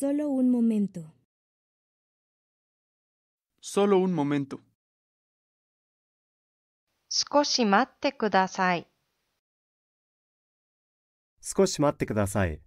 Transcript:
Solo un momento. Solo un momento. 少し待ってください。少し待ってください。